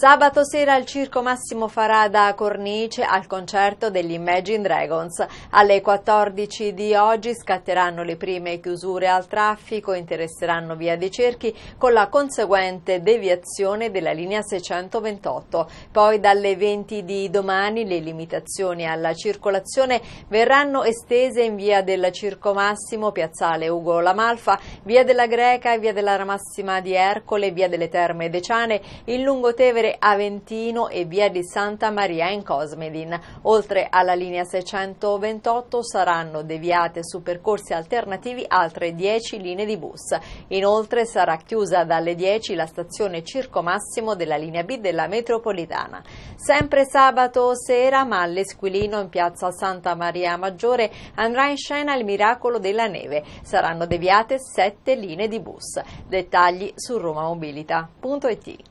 Sabato sera il Circo Massimo farà da Cornice al concerto degli Imagine Dragons. Alle 14 di oggi scatteranno le prime chiusure al traffico, interesseranno via dei Cerchi con la conseguente deviazione della linea 628. Poi dalle 20 di domani le limitazioni alla circolazione verranno estese in via del Circo Massimo, piazzale Ugo Lamalfa, via della Greca e via della Ramassima di Ercole, via delle Terme Deciane, il Lungotevere Aventino e via di Santa Maria in Cosmedin. Oltre alla linea 628 saranno deviate su percorsi alternativi altre 10 linee di bus. Inoltre sarà chiusa dalle 10 la stazione Circo Massimo della linea B della metropolitana. Sempre sabato sera, ma all'Esquilino in piazza Santa Maria Maggiore andrà in scena il miracolo della neve. Saranno deviate 7 linee di bus. Dettagli su romamobilita.it